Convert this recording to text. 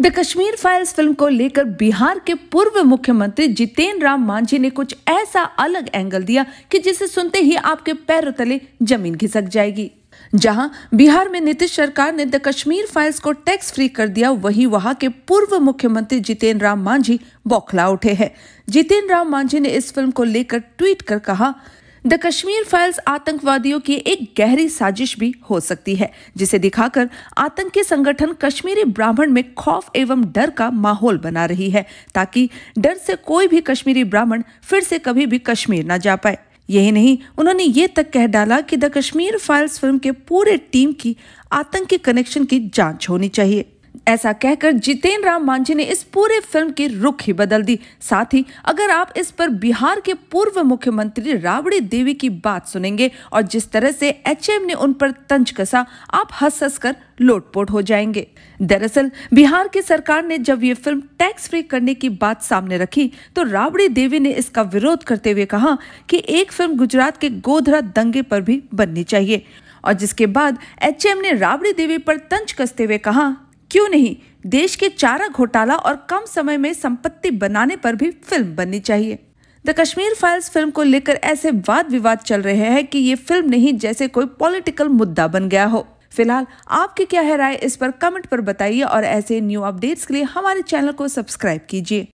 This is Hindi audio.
द कश्मीर फाइल्स फिल्म को लेकर बिहार के पूर्व मुख्यमंत्री जितेंद्र राम मांझी ने कुछ ऐसा अलग एंगल दिया कि जिसे सुनते ही आपके पैरों तले जमीन घिसक जाएगी जहां बिहार में नीतीश सरकार ने द कश्मीर फाइल्स को टैक्स फ्री कर दिया वहीं वहां के पूर्व मुख्यमंत्री जितेंद्र राम मांझी बौखला उठे हैं जितेंद्र राम मांझी ने इस फिल्म को लेकर ट्वीट कर कहा द कश्मीर फाइल्स आतंकवादियों की एक गहरी साजिश भी हो सकती है जिसे दिखाकर आतंकी संगठन कश्मीरी ब्राह्मण में खौफ एवं डर का माहौल बना रही है ताकि डर से कोई भी कश्मीरी ब्राह्मण फिर से कभी भी कश्मीर ना जा पाए यही नहीं उन्होंने ये तक कह डाला कि द कश्मीर फाइल्स फिल्म के पूरे टीम की आतंकी कनेक्शन की जांच होनी चाहिए ऐसा कहकर जितेन राम मांझी ने इस पूरे फिल्म की रुख ही बदल दी साथ ही अगर आप इस पर बिहार के पूर्व मुख्यमंत्री राबड़ी देवी की बात सुनेंगे और जिस तरह से एच ने उन पर तंज कसा आप हंस हंस कर लोटपोट हो जाएंगे दरअसल बिहार की सरकार ने जब ये फिल्म टैक्स फ्री करने की बात सामने रखी तो राबड़ी देवी ने इसका विरोध करते हुए कहा कि एक फिल्म गुजरात के गोधरा दंगे पर भी बननी चाहिए और जिसके बाद एचएम ने राबड़ी देवी पर तंज कसते हुए कहा क्यों नहीं देश के चारा घोटाला और कम समय में संपत्ति बनाने पर भी फिल्म बननी चाहिए द कश्मीर फाइल्स फिल्म को लेकर ऐसे वाद विवाद चल रहे हैं कि ये फिल्म नहीं जैसे कोई पॉलिटिकल मुद्दा बन गया हो फिलहाल आपकी क्या है राय इस पर कमेंट पर बताइए और ऐसे न्यू अपडेट्स के लिए हमारे चैनल को सब्सक्राइब कीजिए